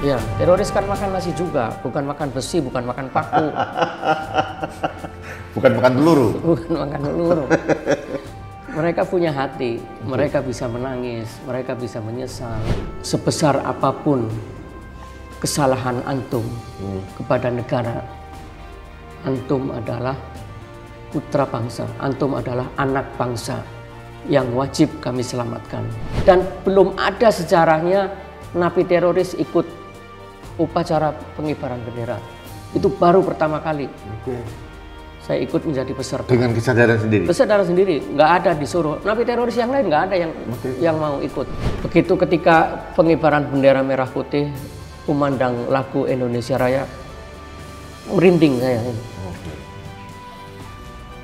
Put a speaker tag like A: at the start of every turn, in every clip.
A: Ya, teroris kan makan nasi juga, bukan makan besi, bukan makan paku. bukan makan peluru. Bukan makan peluru. mereka punya hati, mereka bisa menangis, mereka bisa menyesal. Sebesar apapun kesalahan antum hmm. kepada negara, antum adalah putra bangsa, antum adalah anak bangsa yang wajib kami selamatkan. Dan belum ada sejarahnya napi teroris ikut upacara pengibaran bendera itu baru pertama kali okay. saya ikut menjadi peserta dengan
B: kesadaran sendiri kesadaran
A: sendiri nggak ada disuruh napi teroris yang lain nggak ada yang okay. yang mau ikut begitu ketika pengibaran bendera merah putih kumandang lagu Indonesia Raya merinding saya ini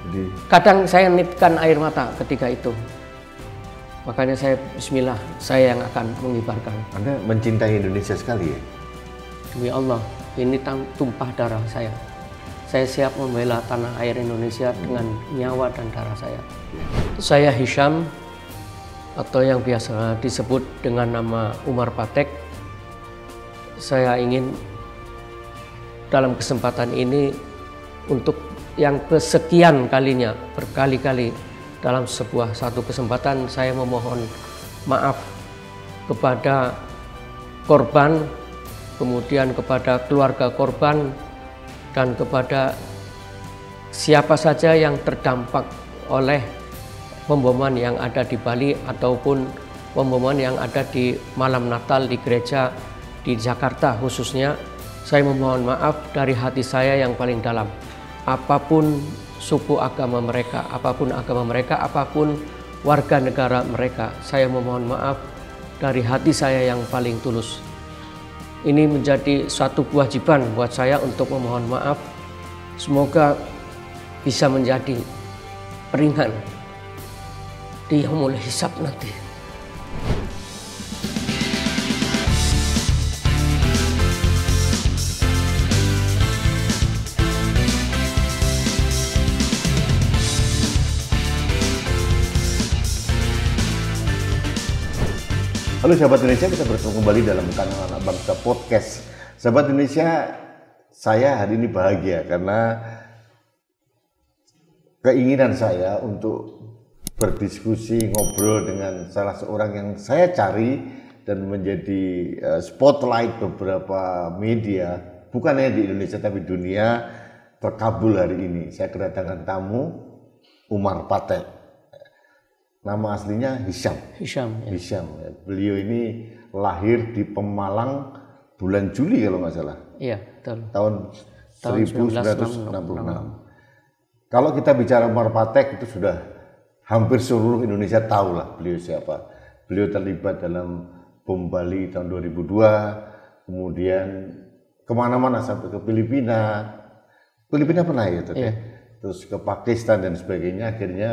A: Jadi... kadang saya nitkan air mata ketika itu makanya saya Bismillah saya yang akan mengibarkan
B: Anda mencintai Indonesia sekali ya
A: Demi Allah, ini tumpah darah saya. Saya siap membela tanah air Indonesia dengan nyawa dan darah saya. Saya Hisham, atau yang biasa disebut dengan nama Umar Patek. Saya ingin dalam kesempatan ini untuk yang kesekian kalinya, berkali-kali dalam sebuah satu kesempatan saya memohon maaf kepada korban kemudian kepada keluarga korban, dan kepada siapa saja yang terdampak oleh pemboman yang ada di Bali ataupun pemboman yang ada di malam Natal di gereja di Jakarta khususnya. Saya memohon maaf dari hati saya yang paling dalam. Apapun suku agama mereka, apapun agama mereka, apapun warga negara mereka, saya memohon maaf dari hati saya yang paling tulus. Ini menjadi suatu kewajiban buat saya untuk memohon maaf. Semoga bisa menjadi peringan di Yomul Hisab nanti.
B: Halo sahabat Indonesia, kita bertemu kembali dalam kanal Anak Bangsa Podcast. Sahabat Indonesia, saya hari ini bahagia karena keinginan saya untuk berdiskusi, ngobrol dengan salah seorang yang saya cari dan menjadi eh, spotlight beberapa media, bukan hanya di Indonesia tapi dunia, terkabul hari ini. Saya kedatangan tamu Umar Patek. Nama aslinya Hisham. Hisham. Ya. Hisham. Ya. Beliau ini lahir di Pemalang bulan Juli kalau nggak salah.
A: Iya, betul. Tahun,
B: tahun 1966. 1966. Kalau kita bicara Marpatek itu sudah hampir seluruh Indonesia tahu lah beliau siapa. Beliau terlibat dalam bom Bali tahun 2002, kemudian kemana-mana sampai ke Filipina. Filipina pernah ya, Iya. Terus ke Pakistan dan sebagainya. Akhirnya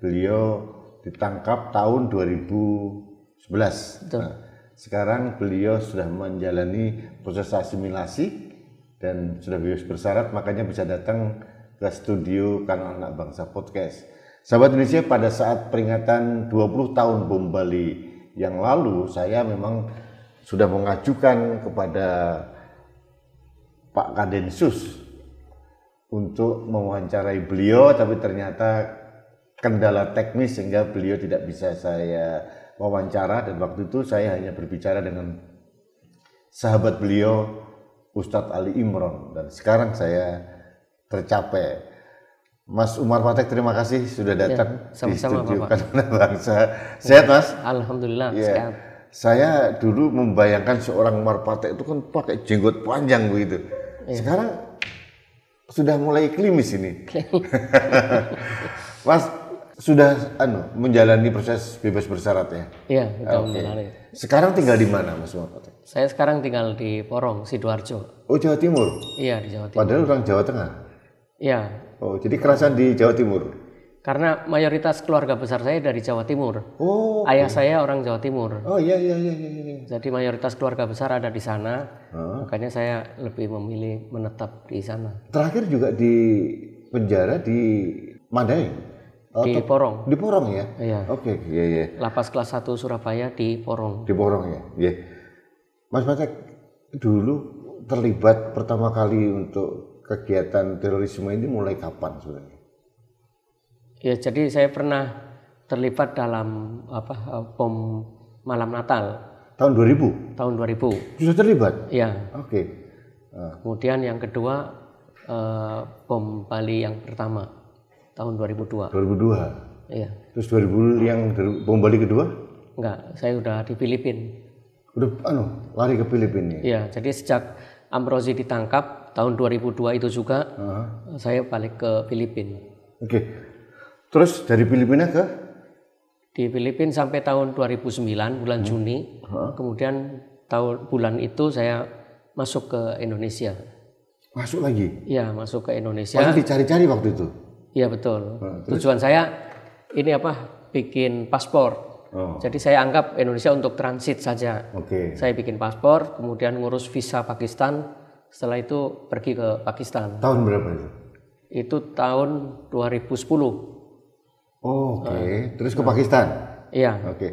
B: beliau ditangkap tahun 2011. Betul. Nah, sekarang beliau sudah menjalani proses asimilasi dan sudah bebas bersyarat makanya bisa datang ke studio kanal anak bangsa podcast. Sahabat Indonesia pada saat peringatan 20 tahun bom Bali yang lalu saya memang sudah mengajukan kepada Pak Kadensus untuk mewawancarai beliau tapi ternyata kendala teknis sehingga beliau tidak bisa saya wawancara dan waktu itu saya hanya berbicara dengan sahabat beliau Ustadz Ali Imron dan sekarang saya tercapai Mas Umar Patek terima kasih sudah ya, datang ya, sama -sama, di studio Bangsa sehat Mas Alhamdulillah ya. saya dulu membayangkan seorang Umar Patek itu kan pakai jenggot panjang begitu ya. sekarang sudah mulai klimis ini Mas sudah anu menjalani proses bebas bersyarat ya? Iya, betul okay. Sekarang tinggal di mana Mas Muhammad?
A: Saya sekarang tinggal di Porong, Sidoarjo.
B: Oh, Jawa Timur?
A: Iya, di Jawa Timur. Padahal
B: orang Jawa Tengah? Iya. Oh, jadi kerasan di Jawa Timur?
A: Karena mayoritas keluarga besar saya dari Jawa Timur. Oh. Ayah saya orang Jawa Timur. Oh iya, iya iya iya iya. Jadi mayoritas keluarga besar ada di sana. Huh? Makanya saya lebih memilih menetap di sana.
B: Terakhir juga di penjara di Mandai
A: di Porong. Di Porong ya? Iya.
B: Oke, okay. iya iya.
A: Lapas kelas 1 Surabaya di Porong. Di Porong ya.
B: Iya. Yeah. Mas Patek dulu terlibat pertama kali untuk kegiatan terorisme ini mulai kapan sebenarnya?
A: Ya, jadi saya pernah terlibat dalam apa bom malam Natal.
B: Tahun 2000?
A: Tahun 2000. Sudah terlibat? Iya. Oke. Okay. Ah. Kemudian yang kedua eh, bom Bali yang pertama. Tahun 2002. 2002. Iya.
B: Terus 2000 yang bom Bali kedua?
A: Enggak, saya udah di Filipina. Udah anu,
B: lari ke Filipina. Ya?
A: Iya, jadi sejak Amrozi ditangkap tahun 2002 itu juga uh -huh. saya balik ke Filipina.
B: Oke. Terus dari Filipina ke
A: di Filipina sampai tahun 2009 bulan hmm. Juni. Uh -huh. Kemudian tahun bulan itu saya masuk ke Indonesia.
B: Masuk lagi? Iya,
A: masuk ke Indonesia. Masih dicari-cari waktu itu? Iya betul. Nah, Tujuan saya ini apa? Bikin paspor. Oh. Jadi saya anggap Indonesia untuk transit saja. Oke. Okay. Saya bikin paspor, kemudian ngurus visa Pakistan. Setelah itu pergi ke Pakistan. Tahun berapa itu? Itu tahun 2010. Oh,
B: Oke. Okay. Ah. terus ke Pakistan. Iya. Oke. Okay.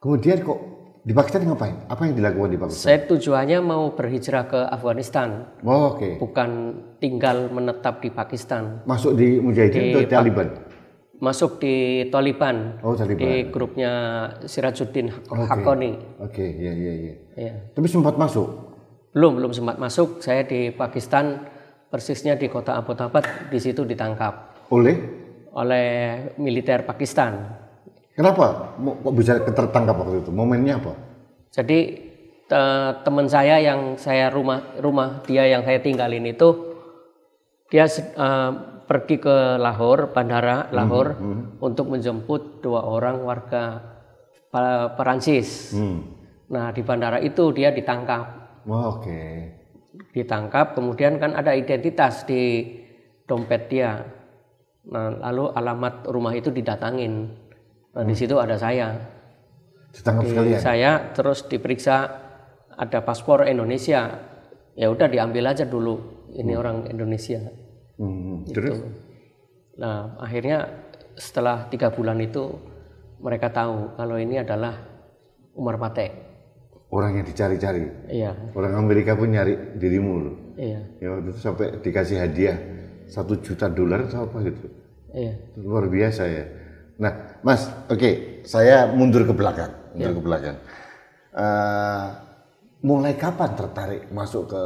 B: Kemudian kok di Pakistan ngapain? Apa yang dilakukan di Pakistan? Saya
A: tujuannya mau berhijrah ke Afghanistan. Oh, Oke. Okay. Bukan tinggal menetap di Pakistan. Masuk
B: di Mujahidin atau Taliban?
A: Masuk di Taliban. Oh, Taliban. Di grupnya Sirajuddin Hakoni.
B: Oke, okay. iya iya iya. Ya. Tapi sempat masuk?
A: Belum, belum sempat masuk. Saya di Pakistan persisnya di kota Abbottabad, di situ ditangkap. Oleh? Oleh militer Pakistan.
B: Kenapa? Kok bisa tertangkap waktu itu? Momennya apa?
A: Jadi teman saya yang saya rumah rumah dia yang saya tinggalin itu dia uh, pergi ke Lahore, bandara hmm, Lahore mm hmm. untuk menjemput dua orang warga Perancis. Mm. Nah di bandara itu dia ditangkap. Oh, Oke. Okay. Ditangkap, kemudian kan ada identitas di dompet dia. Nah, lalu alamat rumah itu didatangin. Nah, di situ ada saya. Ditangkap di Saya terus diperiksa ada paspor Indonesia. Ya udah diambil aja dulu. Ini hmm. orang Indonesia. Hmm. hmm. Gitu. Terus? Gitu. Nah, akhirnya setelah tiga bulan itu mereka tahu kalau ini adalah Umar Patek.
B: Orang yang dicari-cari. Iya. Orang Amerika pun nyari dirimu loh. Iya. Ya waktu itu sampai dikasih hadiah satu juta dolar atau apa gitu. Iya. Luar biasa ya. Nah, Mas, oke, okay, saya mundur ke belakang, mundur ya. ke belakang. Uh, mulai kapan tertarik masuk ke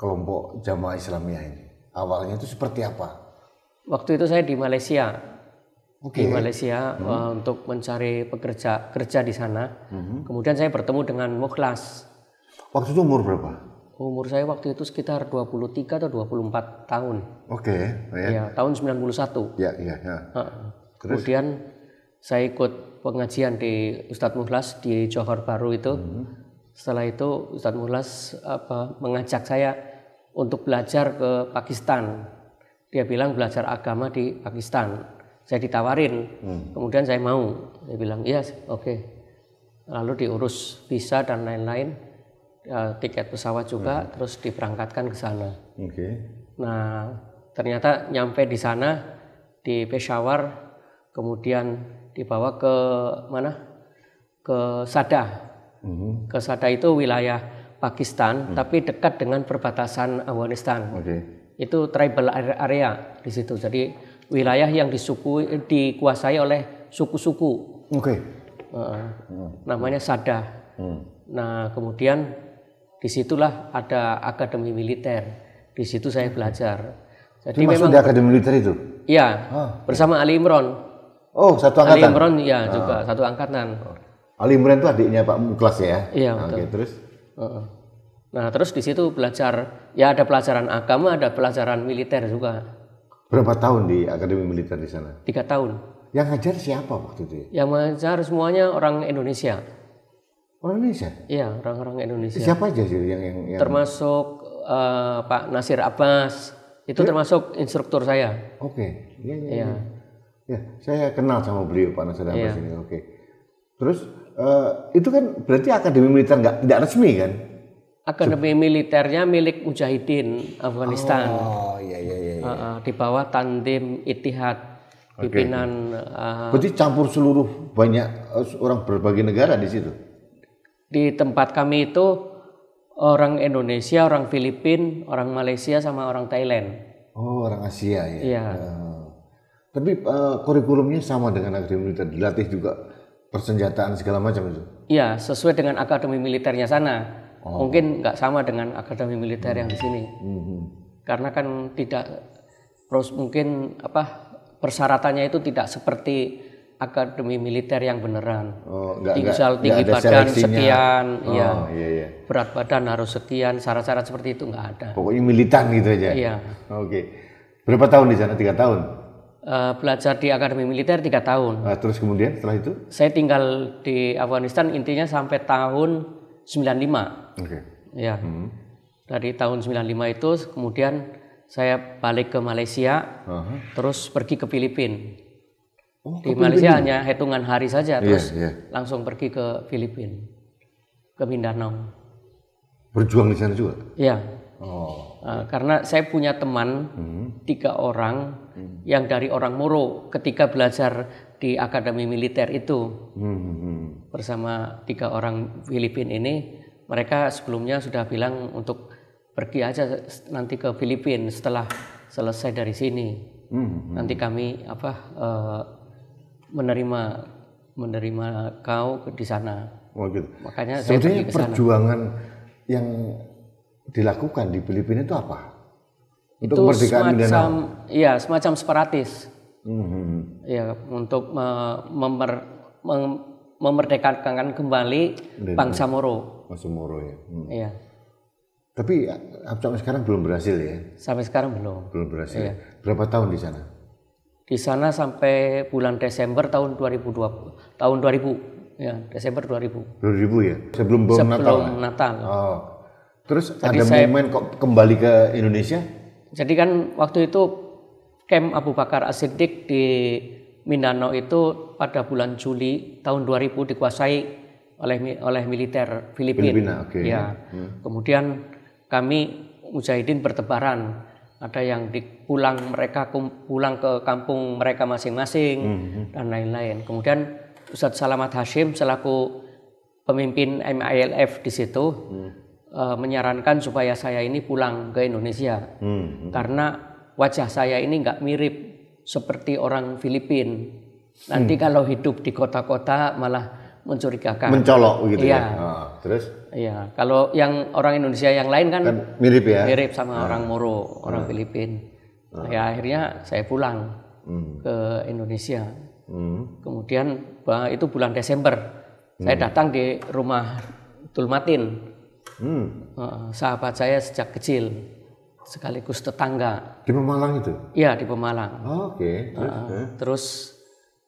B: kelompok jamaah Islamiyah ini? Awalnya itu seperti apa?
A: Waktu itu saya di Malaysia, okay. di Malaysia eh, hmm. uh, untuk mencari pekerja kerja di sana. Hmm. Kemudian saya bertemu dengan Mukhlas. Waktu itu umur berapa? Umur saya waktu itu sekitar 23 atau 24 tahun. Oke, okay, oh ya. ya. Tahun 91. Ya, ya, ya. Terus? Kemudian saya ikut pengajian di Ustadz Muhlas di Johor Baru itu. Hmm. Setelah itu Ustadz Muhlas apa, mengajak saya untuk belajar ke Pakistan. Dia bilang belajar agama di Pakistan. Saya ditawarin, hmm. kemudian saya mau. Dia bilang iya, oke. Okay. Lalu diurus visa dan lain-lain, ya, tiket pesawat juga, hmm. terus diperangkatkan ke sana. Okay. Nah, ternyata nyampe di sana di Peshawar kemudian dibawa ke mana? Ke Sada. Mm-hmm. Ke Sada itu wilayah Pakistan, mm-hmm. tapi dekat dengan perbatasan Afghanistan. Okay. Itu tribal area di situ. Jadi wilayah yang disuku dikuasai oleh suku-suku. Okay. Uh, hmm. Namanya Sada. Mm. Nah kemudian disitulah ada akademi militer. Di situ saya hmm. belajar. Jadi itu memang di akademi militer itu? Iya. Ah. Bersama Ali Imron. Oh, satu angkatan. Ali Imron ya oh. Ah. juga satu angkatan.
B: Ali Imran itu adiknya Pak Muklas ya. Iya, betul. Okay, terus
A: Nah, terus di situ belajar ya ada pelajaran agama, ada pelajaran militer juga.
B: Berapa tahun di Akademi Militer di sana?
A: Tiga tahun. Yang ngajar siapa waktu itu? Ya? Yang ngajar semuanya orang Indonesia. Orang Indonesia? Iya, orang-orang Indonesia. Eh, siapa aja sih yang, yang, yang... termasuk uh, Pak Nasir Abbas itu ya? termasuk instruktur saya. Oke. Okay. Iya, iya. ya. ya.
B: Ya, saya kenal sama beliau Pak Nasir Abbas yeah. ini. Oke. Terus uh, itu kan berarti akademi militer nggak tidak resmi kan?
A: Akademi militernya milik Mujahidin Afghanistan. Oh, iya iya iya. Uh, uh, di bawah tandem Itihad pimpinan okay. uh, eh, Berarti
B: campur seluruh banyak eh, orang berbagai negara di situ.
A: Di tempat kami itu orang Indonesia, orang Filipina, orang Malaysia sama orang Thailand.
B: Oh, orang Asia ya. Iya. Uh. Tapi uh, kurikulumnya sama dengan akademi militer, dilatih juga persenjataan segala macam itu.
A: Iya, sesuai dengan akademi militernya sana. Oh. Mungkin nggak sama dengan akademi militer hmm. yang di sini. Hmm. Karena kan tidak terus mungkin apa persyaratannya itu tidak seperti akademi militer yang beneran. Oh, enggak, Misal tinggi enggak badan seleksinya. sekian, oh, ya. Iya, iya. Berat badan harus sekian, syarat-syarat seperti itu nggak ada.
B: Pokoknya militan gitu aja. Iya. Oke. Berapa tahun di sana? Tiga tahun.
A: Eh, belajar di akademi militer tiga tahun. Uh,
B: terus kemudian setelah itu?
A: Saya tinggal di Afghanistan intinya sampai tahun 95. Oke. Okay. Ya. Hmm. Dari tahun 95 itu kemudian saya balik ke Malaysia, uh -huh. terus pergi ke Filipina. Oh, di Malaysia Filipina. hanya hitungan hari saja, iya, terus yeah. langsung pergi ke Filipina, ke Mindanao.
B: Berjuang di sana juga?
A: Iya. Oh. Uh, karena saya punya teman hmm. tiga orang Hmm. yang dari orang Moro ketika belajar di akademi militer itu hmm, hmm, bersama tiga orang Filipin ini mereka sebelumnya sudah bilang untuk pergi aja nanti ke Filipin setelah selesai dari sini nanti kami apa eh, menerima menerima kau di sana oh, gitu. makanya sebenarnya perjuangan
B: yang dilakukan di Filipina itu apa
A: itu kemerdekaan semacam, Mindanao. Ya, semacam separatis. Mm-hmm. Ya, untuk me- memer, mem- memerdekakan kembali Mindanao. bangsa Moro.
B: Bangsa Moro ya. Hmm. Iya. Tapi ya, sampai sekarang belum berhasil ya?
A: Sampai sekarang belum. Belum berhasil. Iya.
B: Berapa tahun di sana?
A: Di sana sampai bulan Desember tahun 2020, tahun 2000 ya, Desember 2000.
B: 2000 ya? Sebelum, Sebelum Natal. Sebelum ya?
A: Natal. Oh. Terus Jadi ada saya,
B: momen kok kembali ke Indonesia?
A: Jadi kan waktu itu camp Abu Bakar As-Siddiq di Mindanao itu pada bulan Juli tahun 2000 dikuasai oleh oleh militer Filipina. Filipina okay. Ya. Hmm. Kemudian kami mujahidin bertebaran. Ada yang pulang mereka pulang ke kampung mereka masing-masing hmm, hmm. dan lain-lain. Kemudian Ustadz Salamat Hashim selaku pemimpin MILF di situ hmm uh, menyarankan supaya saya ini pulang ke Indonesia hmm, hmm. karena wajah saya ini nggak mirip seperti orang Filipin. Nanti hmm. kalau hidup di kota-kota malah mencurigakan. Mencolok gitu ya. ya. Oh, terus? Iya, kalau yang orang Indonesia yang lain kan, kan mirip ya. Mirip sama oh. orang Moro, orang oh. Filipin. Oh. Ya akhirnya saya pulang hmm. ke Indonesia. Hmm. Kemudian itu bulan Desember. Hmm. Saya datang di rumah Tulmatin hmm. uh, sahabat saya sejak kecil sekaligus tetangga
B: di Pemalang itu
A: ya di Pemalang oh, oke okay. terus, uh, eh, okay. Eh? terus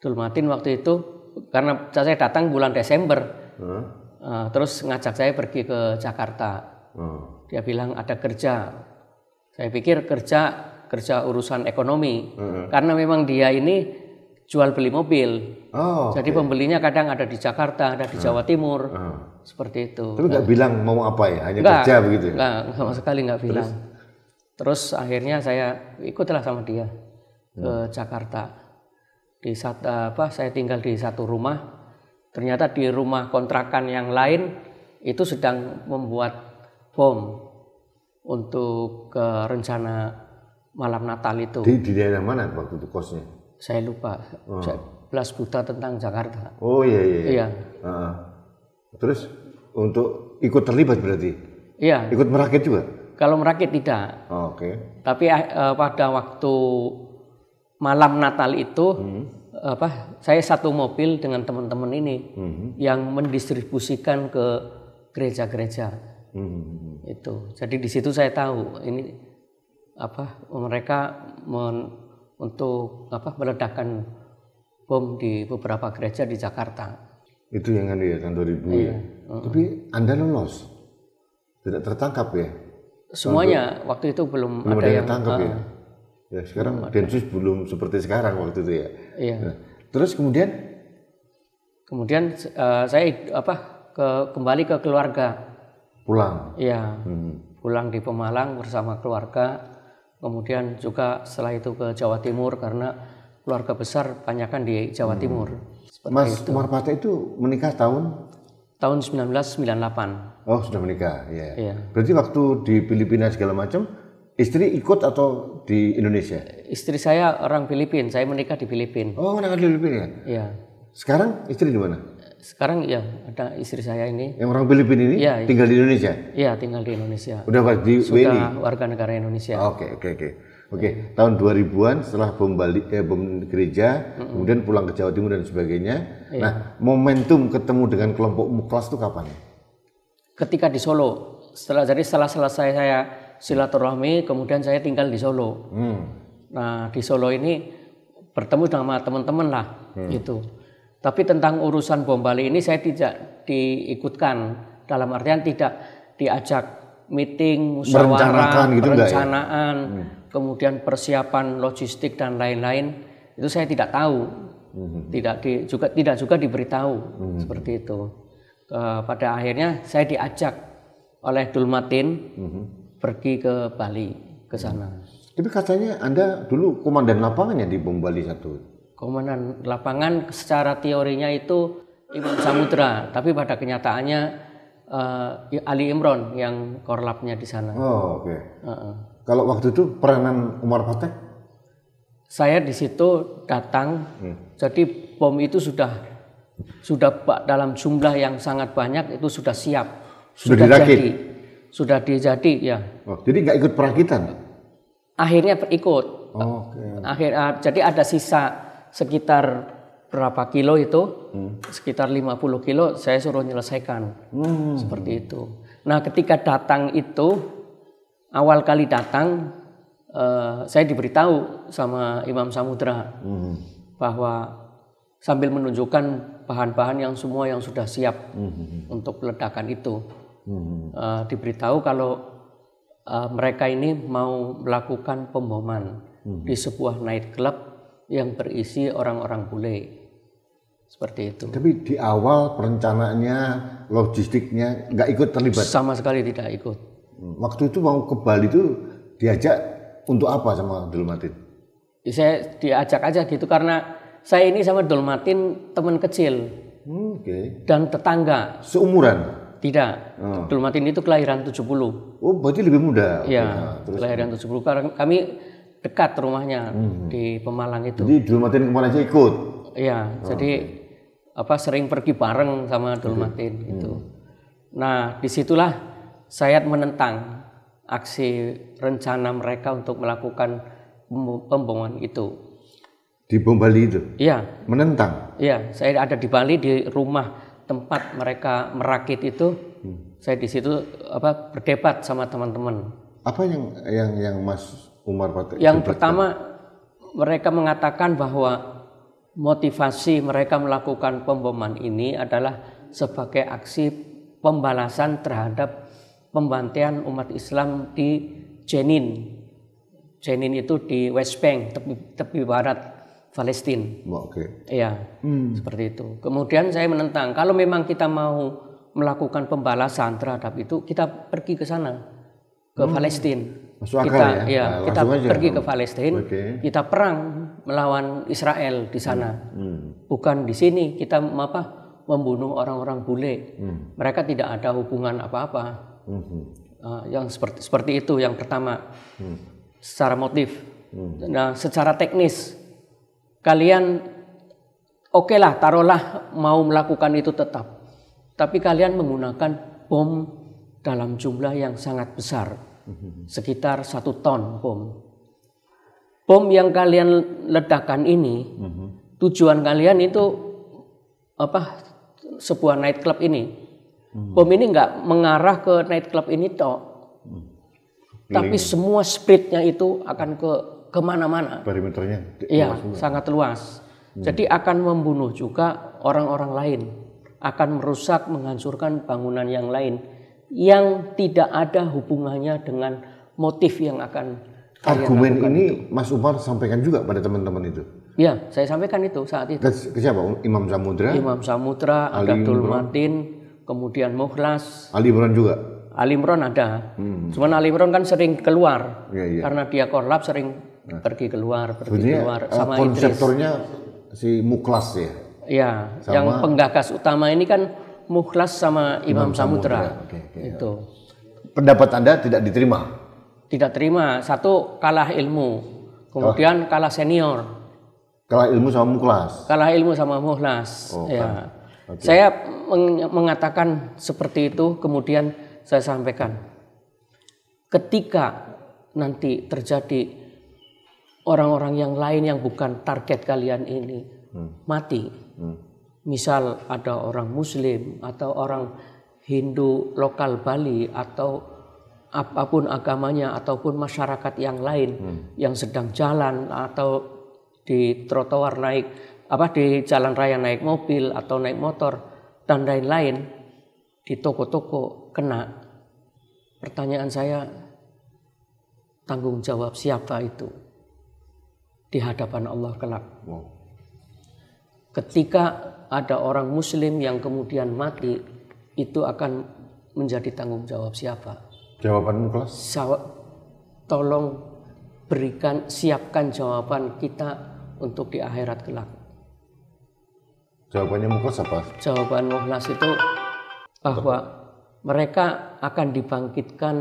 A: Dulmatin waktu itu karena saya datang bulan Desember hmm. uh, terus ngajak saya pergi ke Jakarta hmm. dia bilang ada kerja saya pikir kerja kerja urusan ekonomi hmm. karena memang dia ini jual beli mobil oh, jadi okay. pembelinya kadang ada di Jakarta ada di hmm. Jawa Timur hmm seperti itu. Tapi nggak nah. bilang mau apa ya, hanya enggak, kerja begitu. Ya? Nggak, sama sekali nggak bilang. Terus? Terus akhirnya saya ikutlah sama dia hmm. ke Jakarta. Di saat apa saya tinggal di satu rumah. Ternyata di rumah kontrakan yang lain itu sedang membuat bom untuk ke eh, rencana malam Natal itu. Di, di daerah mana waktu itu kosnya? Saya lupa. Hmm. Saya belas buta tentang Jakarta.
B: Oh iya iya. Iya. Uh -uh Terus untuk ikut terlibat berarti? Iya. Ikut merakit juga?
A: Kalau merakit tidak. Oh, Oke. Okay. Tapi uh, pada waktu malam Natal itu hmm. apa? Saya satu mobil dengan teman-teman ini hmm. yang mendistribusikan ke gereja-gereja. Hmm. Itu. Jadi di situ saya tahu ini apa mereka men, untuk apa meledakkan bom di beberapa gereja di Jakarta.
B: Itu yang kan ya tahun 2000 ya. iya. ya. uh -huh. Tapi Anda lolos. Tidak tertangkap ya?
A: Semuanya waktu itu belum, belum ada, yang tertangkap uh, ya. Uh-uh.
B: Ya, sekarang belum Densus belum seperti sekarang waktu itu ya. Iya. Nah, terus kemudian
A: kemudian uh, saya apa ke kembali ke keluarga. Pulang. Iya. Hmm. Pulang di Pemalang bersama keluarga. Kemudian juga setelah itu ke Jawa Timur karena keluarga besar banyakkan di Jawa hmm. Timur. Seperti Mas itu. Umar Pate itu menikah tahun? Tahun 1998.
B: Oh, sudah menikah, ya. Yeah. Yeah. Berarti waktu di Filipina segala macam, istri ikut atau di Indonesia?
A: Istri saya orang Filipina, saya menikah di Filipina. Oh, menikah di Filipina? Iya. Yeah.
B: Sekarang istri di mana?
A: Sekarang ya ada istri saya ini. Yang
B: orang Filipina ini ya, tinggal di Indonesia?
A: Iya, tinggal di Indonesia. Udah di Sudah Weli? warga negara Indonesia.
B: Oke, okay, oke, okay, oke. Okay. Oke, okay. tahun 2000-an setelah bom Bali eh, bom gereja, mm-hmm. kemudian pulang ke Jawa Timur dan sebagainya. Iya. Nah, momentum ketemu dengan kelompok Muklas itu kapan?
A: Ketika di Solo. Setelah jadi setelah selesai saya silaturahmi, kemudian saya tinggal di Solo. Hmm. Nah, di Solo ini bertemu sama teman-teman lah hmm. itu. Tapi tentang urusan bom Bali ini saya tidak diikutkan dalam artian tidak diajak meeting, musyawarah, gitu ya? perencanaan. Ya? kemudian persiapan logistik dan lain-lain itu saya tidak tahu, mhm. tidak di, juga tidak juga diberitahu hmm seperti itu. pada akhirnya saya diajak oleh Dulmatin hmm pergi ke Bali ke sana.
B: Tapi katanya Anda dulu komandan lapangan ya di Bom Bali satu.
A: Komandan lapangan secara teorinya itu Imam Samudra, tapi pada kenyataannya uh, Ali Imron yang korlapnya di sana. Oh, oke. Okay.
B: Uh-uh. Kalau waktu itu peranan Umar Patek?
A: Saya di situ datang. Hmm. Jadi bom itu sudah sudah dalam jumlah yang sangat banyak itu sudah siap.
B: Sudah, sudah Jadi.
A: Sudah dijadi ya.
B: Oh, jadi nggak ikut perakitan?
A: Akhirnya ikut. Oh, okay. Akhir ah, jadi ada sisa sekitar berapa kilo itu? Hmm. Sekitar 50 kilo saya suruh menyelesaikan. Hmm. Seperti itu. Nah, ketika datang itu awal kali datang uh, saya diberitahu sama Imam Samudra hmm. bahwa sambil menunjukkan bahan-bahan yang semua yang sudah siap hmm. hmm, hmm. untuk peledakan itu hmm. uh, diberitahu kalau uh, mereka ini mau melakukan pemboman hmm. di sebuah night club yang berisi orang-orang bule seperti itu.
B: Tapi di awal perencanaannya, logistiknya
A: nggak ikut terlibat. Sama sekali tidak ikut Waktu itu mau ke Bali itu diajak
B: untuk apa sama Dolmatin?
A: Ya, saya diajak aja gitu karena saya ini sama Dolmatin teman kecil. Hmm, okay. Dan tetangga. Seumuran? Tidak. Hmm. Ah. Dolmatin itu kelahiran 70. Oh,
B: berarti lebih muda. Iya.
A: okay. Nah, kelahiran 70. Karena kami dekat rumahnya hmm. di Pemalang itu. Jadi Dolmatin kemana aja ikut? Iya. Oh, jadi okay. apa sering pergi bareng sama Dolmatin okay. itu. Hmm. Nah, disitulah saya menentang aksi rencana mereka untuk melakukan pemboman itu.
B: Di Bali itu? Iya. Menentang?
A: Iya, saya ada di Bali di rumah tempat mereka merakit itu. Hmm. Saya di situ apa berdebat sama teman-teman.
B: Apa yang yang yang Mas Umar Patek? Yang pertama
A: kan? mereka mengatakan bahwa motivasi mereka melakukan pemboman ini adalah sebagai aksi pembalasan terhadap pembantaian umat Islam di Jenin. Jenin itu di West Bank, tepi, tepi barat Palestina. Oke. Okay. Iya, hmm. seperti itu. Kemudian saya menentang, kalau memang kita mau melakukan pembalasan terhadap itu, kita pergi ke sana, ke hmm. Palestina. Masuk kita, ya? ya nah, kita aja. pergi ke Palestina, okay. kita perang melawan Israel di sana, hmm. Hmm. bukan di sini kita apa membunuh orang-orang bule. Hmm. Mereka tidak ada hubungan apa-apa. Uh, yang seperti seperti itu yang pertama. Hmm. Secara motif. Hmm. Nah, secara teknis kalian oke okay lah taruhlah mau melakukan itu tetap. Tapi kalian menggunakan bom dalam jumlah yang sangat besar, sekitar satu ton bom. Bom yang kalian ledakan ini, tujuan kalian itu apa? Sebuah nightclub ini Hmm. Bom ini nggak mengarah ke nightclub ini toh. Hmm. Tapi semua splitnya itu akan ke kemana-mana.
B: Perimeternya. Iya, sangat
A: luas. Hmm. Jadi akan membunuh juga orang-orang lain, akan merusak, menghancurkan bangunan yang lain yang tidak ada hubungannya dengan motif yang akan argumen ini itu.
B: Mas Umar sampaikan juga pada teman-teman itu.
A: Iya, saya sampaikan itu saat itu. Ke
B: siapa? Oh, Imam Samudra. Imam
A: Samudra, Ali Abdul Matin, kemudian Mukhlas. Ali Imran juga. Ali Imran ada. Hmm. Cuman Ali Imran kan sering keluar ya, ya. karena dia korlap sering nah. pergi keluar, pergi Sebenarnya, keluar eh, sama konseptornya
B: Idris. si Mukhlas ya.
A: Ya, yang penggagas utama ini kan Mukhlas sama Imam, Imam Samudra. Samudra. Okay, okay, Itu.
B: Pendapat Anda tidak diterima?
A: Tidak terima. Satu kalah ilmu. Kemudian kalah, kalah senior.
B: Kalah ilmu sama Mukhlas.
A: Kalah ilmu sama Mukhlas. Oh, ya. Kan. Okay. Saya mengatakan seperti itu, kemudian saya sampaikan. Ketika nanti terjadi orang-orang yang lain yang bukan target kalian ini hmm. mati, hmm. misal ada orang Muslim atau orang Hindu lokal Bali atau apapun agamanya ataupun masyarakat yang lain hmm. yang sedang jalan atau di trotoar naik apa di jalan raya naik mobil atau naik motor dan lain-lain di toko-toko kena. Pertanyaan saya tanggung jawab siapa itu di hadapan Allah kelak. Ketika ada orang muslim yang kemudian mati itu akan menjadi tanggung jawab siapa?
B: Jawabanmu kelas?
A: tolong berikan siapkan jawaban kita untuk di akhirat kelak.
B: Jawabannya Mukhlas apa?
A: Jawaban Mukhlas itu bahwa mereka akan dibangkitkan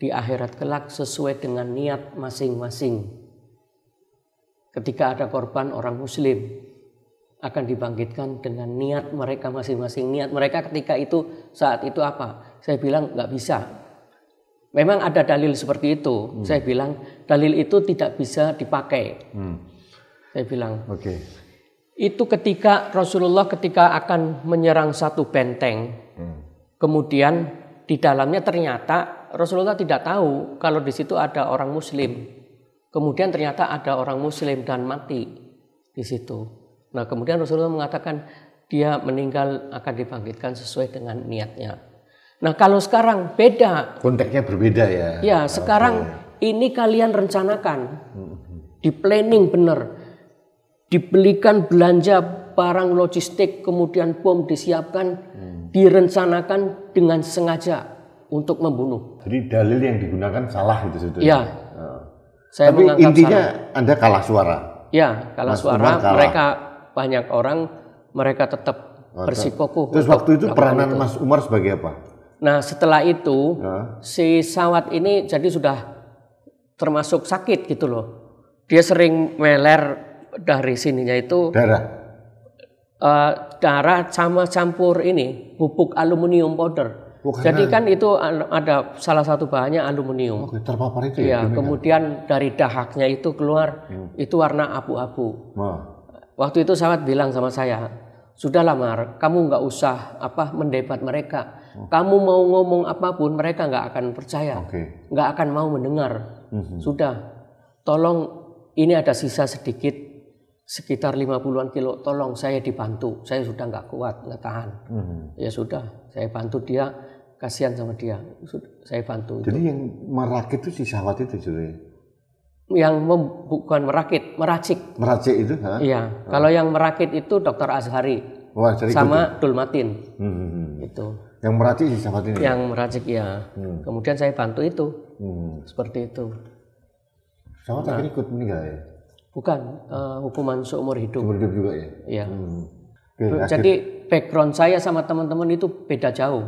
A: di akhirat kelak sesuai dengan niat masing-masing. Ketika ada korban orang muslim akan dibangkitkan dengan niat mereka masing-masing. Niat mereka ketika itu saat itu apa? Saya bilang nggak bisa. Memang ada dalil seperti itu. Hmm. Saya bilang dalil itu tidak bisa dipakai. Hmm. Saya bilang. Oke. Okay itu ketika Rasulullah ketika akan menyerang satu benteng, hmm. kemudian di dalamnya ternyata Rasulullah tidak tahu kalau di situ ada orang Muslim. Kemudian ternyata ada orang Muslim dan mati di situ. Nah kemudian Rasulullah mengatakan dia meninggal akan dibangkitkan sesuai dengan niatnya. Nah kalau sekarang beda.
B: Konteksnya berbeda ya. Ya sekarang
A: okay. ini kalian rencanakan, hmm. di planning benar dibelikan belanja barang logistik, kemudian bom disiapkan, hmm. direncanakan dengan sengaja
B: untuk membunuh. Jadi dalil yang digunakan salah itu sebetulnya. Ya.
A: Saya Tapi intinya
B: salah. Anda kalah suara. Ya, kalah Mas suara. kalah. Mereka
A: banyak orang, mereka tetap bersikukuh. Terus waktu itu peranan itu. Mas
B: Umar sebagai apa?
A: Nah, setelah itu ya. si Sawat ini jadi sudah termasuk sakit gitu loh. Dia sering meler dari sininya itu darah uh, darah sama campur ini pupuk aluminium powder. Bukan Jadi kan itu ada salah satu bahannya aluminium. Oke, terpapar itu ya. ya kemudian dari dahaknya itu keluar hmm. itu warna abu-abu. Waktu itu sahabat bilang sama saya, sudah lamar kamu nggak usah apa mendebat mereka. Hmm. Kamu mau ngomong apapun mereka nggak akan percaya, okay. nggak akan mau mendengar. Hmm. Sudah, tolong ini ada sisa sedikit sekitar lima puluhan kilo tolong saya dibantu saya sudah nggak kuat nggak tahan hmm. ya sudah saya bantu dia kasihan sama dia saya bantu jadi itu. yang
B: merakit itu si sahabat itu sebenarnya
A: yang mem, bukan merakit meracik
B: meracik itu ha? iya
A: oh. kalau yang merakit itu dokter Azhari
B: oh, sama itu. Dulmatin hmm, hmm, hmm. itu yang meracik si sahabat ini yang
A: meracik ya hmm. kemudian saya bantu itu hmm. seperti itu sahabat nah, akhirnya ikut meninggal ya Bukan uh, hukuman seumur hidup. Seumur hidup juga ya. Iya. Hmm. Okay, Jadi akhir. background saya sama teman-teman itu beda jauh.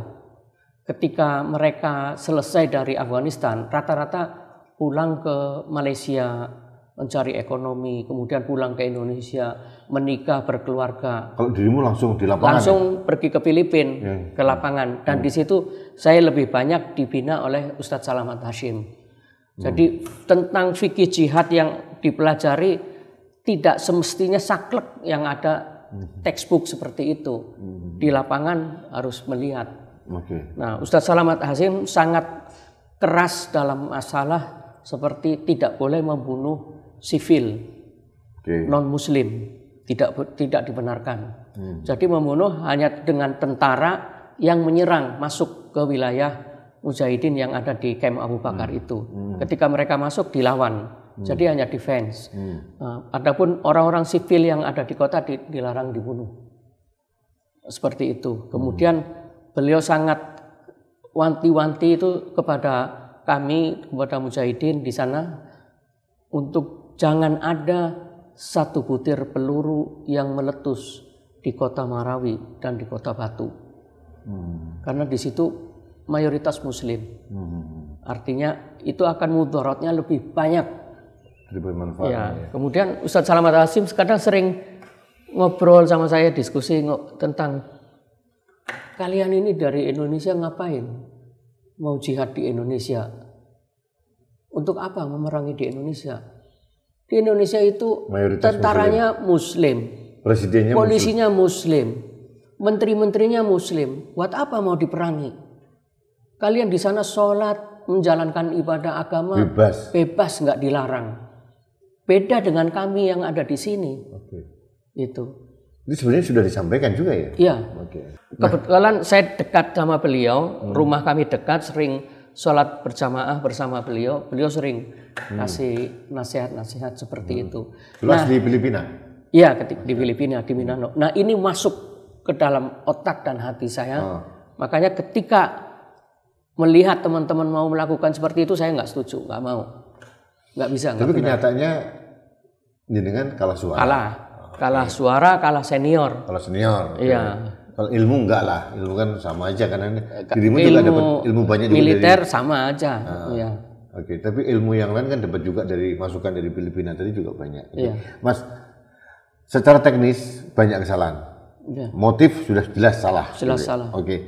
A: Ketika mereka selesai dari Afghanistan, rata-rata pulang ke Malaysia mencari ekonomi, kemudian pulang ke Indonesia, menikah, berkeluarga.
B: Kalau dirimu langsung di lapangan? Langsung
A: ya? pergi ke Filipina ya. ke lapangan. Dan hmm. di situ saya lebih banyak dibina oleh Ustadz Salamat Hashim. Jadi hmm. tentang fikih jihad yang dipelajari tidak semestinya saklek yang ada mhm. textbook seperti itu. Mhm. Di lapangan harus melihat. Okay. Nah, Ustadz Salamat Hasim sangat keras dalam masalah seperti tidak boleh membunuh sivil okay. non muslim tidak tidak dibenarkan. Hmm. Jadi membunuh hanya dengan tentara yang menyerang masuk ke wilayah mujahidin yang ada di kem Abu Bakar hmm. itu. Hmm. Ketika mereka masuk dilawan hmm. jadi hanya defense. Hmm. Uh, adapun orang-orang sipil yang ada di kota di, dilarang dibunuh. Seperti itu. Hmm. Kemudian hmm. beliau sangat wanti-wanti itu kepada kami kepada mujahidin di sana untuk jangan ada satu butir peluru yang meletus di kota Marawi dan di kota Batu. Hmm. Karena di situ mayoritas muslim. Hmm. Artinya itu akan mudaratnya lebih banyak
B: manfaat. Ya. ya.
A: Kemudian Ustadz Salamat Asim sekarang sering ngobrol sama saya diskusi tentang kalian ini dari Indonesia ngapain? Mau jihad di Indonesia? Untuk apa memerangi di Indonesia? Di Indonesia itu Mayoritas tentaranya muslim, muslim. polisinya muslim, muslim. menteri-menterinya muslim. Buat apa mau diperangi? Kalian di sana sholat, menjalankan ibadah agama bebas, bebas nggak dilarang. Beda dengan kami yang ada di sini. Oke. Itu.
B: Ini sebenarnya sudah disampaikan juga ya? Iya.
A: Oke. Nah. Kebetulan saya dekat sama beliau, hmm. rumah kami dekat, sering sholat berjamaah bersama beliau. Beliau sering
B: kasih
A: hmm. nasihat-nasihat seperti hmm. itu. Luas nah, di Filipina? Iya, di Filipina, di Minano. Hmm. Nah ini masuk ke dalam otak dan hati saya. Hmm. Makanya ketika melihat teman-teman mau melakukan seperti itu, saya nggak setuju, nggak mau, nggak bisa. Tapi kenyataannya
B: jenengan kalah suara. Kalah.
A: Kalah okay. suara, kalah senior. Kalah
B: senior. Iya. Kalau ilmu enggak lah, ilmu kan sama aja karena eh, dirimu ilmu, juga dapat ilmu banyak juga militer dari,
A: sama aja. Ah, iya. Oke,
B: okay. tapi ilmu yang lain kan dapat juga dari masukan dari Filipina tadi juga banyak. Okay. Gitu. Iya. Mas, secara teknis banyak kesalahan. Iya. Motif sudah jelas salah. Jelas salah. Oke. Okay.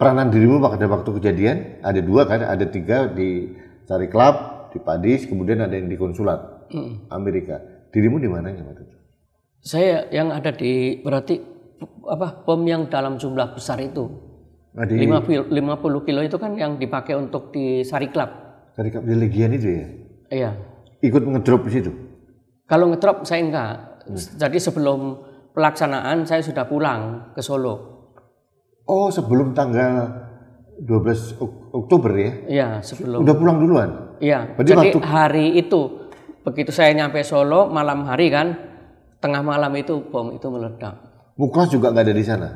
B: Peranan dirimu pada waktu kejadian ada dua kan, ada tiga di cari klub, di Padis, kemudian ada yang di konsulat mm. Amerika. Dirimu di mana waktu itu?
A: Saya yang ada di berarti apa pom yang dalam jumlah besar itu.
B: Nah, di... 50,
A: 50 kilo itu kan yang dipakai untuk di Sari Club.
B: Sari Club di Legian itu ya? Iya. Ikut ngedrop di situ?
A: Kalau ngedrop saya enggak. Hmm. Jadi sebelum pelaksanaan saya sudah pulang ke Solo.
B: Oh, sebelum tanggal 12 Oktober ya?
A: Iya, sebelum. Udah pulang duluan? Iya. Jadi waktu... hari itu Begitu saya nyampe Solo malam hari kan, tengah malam itu bom itu meledak.
B: Muklas juga nggak ada di sana?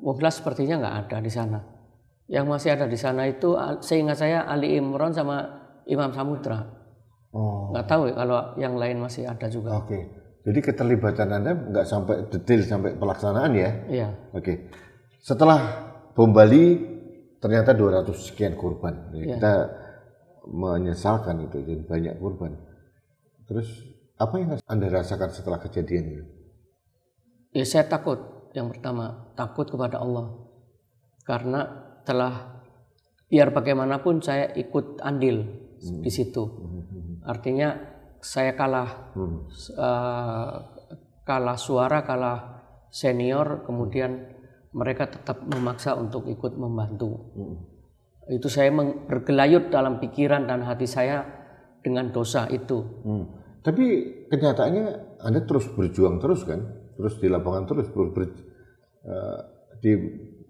A: Muklas sepertinya nggak ada di sana. Yang masih ada di sana itu seingat saya Ali Imron sama Imam Samudra. Oh. Nggak tahu kalau yang lain masih ada juga. Oke.
B: Jadi keterlibatan Anda nggak sampai detail sampai pelaksanaan ya? Iya. Oke. Setelah bom Bali ternyata 200 sekian korban. Ya, Kita menyesalkan itu jadi banyak korban. Terus apa yang Anda rasakan setelah kejadian? itu?
A: Ya saya takut. Yang pertama, takut kepada Allah. Karena telah biar bagaimanapun saya ikut andil hmm. di situ. Hmm. Artinya saya kalah hmm. uh, kalah suara, kalah senior, kemudian mereka tetap memaksa untuk ikut membantu. Hmm. Itu saya bergelayut dalam pikiran dan hati saya dengan dosa itu. Hmm. Tapi kenyataannya
B: Anda terus berjuang terus kan, terus di lapangan terus ber, ber, uh, di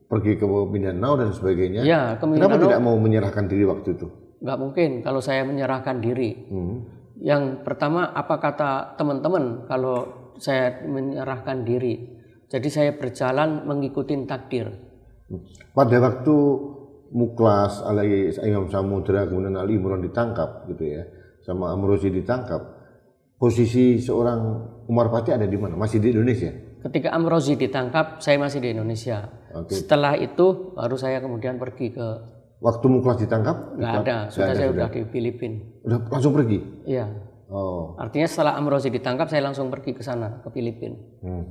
B: pergi ke Mindanao dan sebagainya. Ya, ke Kenapa tidak mau menyerahkan diri waktu itu?
A: Enggak mungkin kalau saya menyerahkan diri. Hmm. Yang pertama apa kata teman-teman kalau saya menyerahkan diri? Jadi saya berjalan mengikuti takdir.
B: Hmm. Pada waktu Muklas, Ali Imam Samudra, kemudian Ali Imran ditangkap gitu ya, sama Amrozi ditangkap posisi seorang Umar Fatih ada di mana? Masih di Indonesia?
A: Ketika Amrozi ditangkap, saya masih di Indonesia. Okay. Setelah itu baru saya kemudian pergi ke
B: Waktu Muklas ditangkap? Nggak ada, sudah ada, saya sudah. di
A: Filipina. Udah langsung pergi? Iya. Oh. Artinya setelah Amrozi ditangkap, saya langsung pergi ke sana, ke Filipina.
B: Hmm.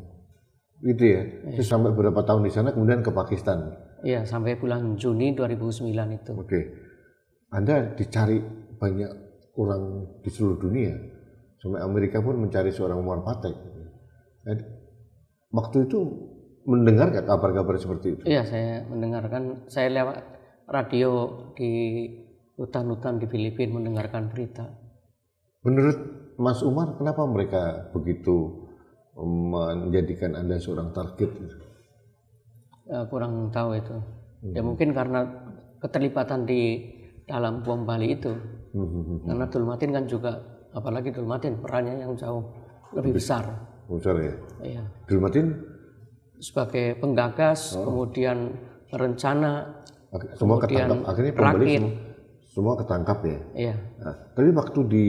B: Gitu ya? Iya. Terus sampai berapa tahun di sana, kemudian ke Pakistan?
A: Iya, sampai bulan Juni 2009 itu. Oke. Okay.
B: Anda dicari banyak orang di seluruh dunia? Sampai Amerika pun mencari seorang Umar Patek. Jadi, waktu itu mendengar gak kabar-kabar seperti itu?
A: Iya, saya mendengarkan. Saya lewat radio di hutan-hutan di Filipina mendengarkan berita.
B: Menurut Mas Umar, kenapa mereka begitu um, menjadikan Anda seorang target?
A: Ya, kurang tahu itu. Ya, hmm. Ya mungkin karena keterlibatan di dalam bom Bali itu.
B: Hmm. hmm, hmm, hmm. Karena
A: Dulmatin kan juga apalagi Dulmatin perannya yang jauh lebih, lebih besar. Oh, besar ya. Iya. Dulmatin sebagai penggagas, oh. kemudian perencana, semua kemudian ketangkap. Akhirnya pembeli semua,
B: semua ketangkap ya. Iya. Nah, tapi waktu di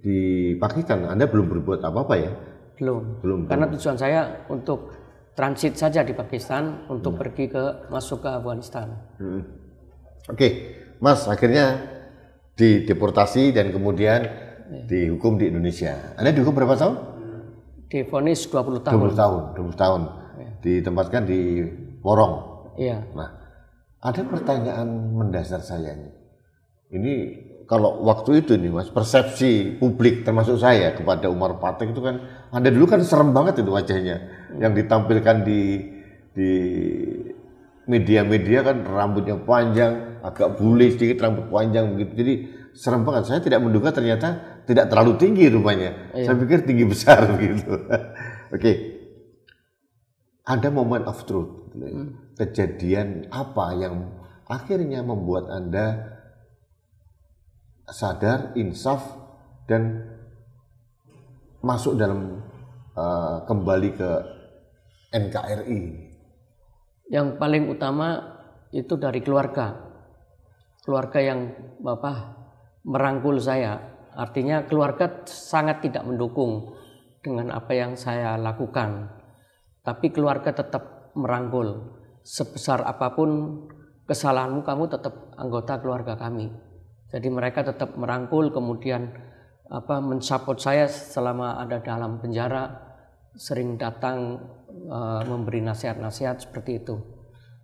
B: di Pakistan Anda belum berbuat apa-apa ya? Belum. Belum. Karena belum. tujuan
A: saya untuk transit saja di Pakistan untuk hmm. pergi ke masuk ke Afghanistan.
B: Hmm. Oke, okay. Mas akhirnya dideportasi dan kemudian Iya. dihukum di Indonesia. Anda dihukum berapa tahun?
A: Difonis 20 tahun. 20 tahun,
B: 20 tahun. Ya. Ditempatkan di Porong. Iya. Nah, ada pertanyaan mendasar saya ini. Ini kalau waktu itu nih Mas, persepsi publik termasuk saya kepada Umar Patek itu kan Anda dulu kan serem banget itu wajahnya yang ditampilkan di di media-media kan rambutnya panjang, agak bulis sedikit rambut panjang begitu. Jadi serem banget. Saya tidak menduga ternyata tidak terlalu tinggi rupanya. Iya. Saya pikir tinggi besar gitu. Oke. okay. Ada moment of truth. Gitu ya. Hmm. Kejadian apa yang akhirnya membuat Anda sadar, insaf dan masuk dalam uh, kembali ke NKRI.
A: Yang paling utama itu dari keluarga. Keluarga yang Bapak merangkul saya. Artinya keluarga sangat tidak mendukung dengan apa yang saya lakukan. Tapi keluarga tetap merangkul. Sebesar apapun kesalahanmu kamu tetap anggota keluarga kami. Jadi mereka tetap merangkul kemudian apa mensupport saya selama ada dalam penjara sering datang uh, memberi nasihat-nasihat seperti itu.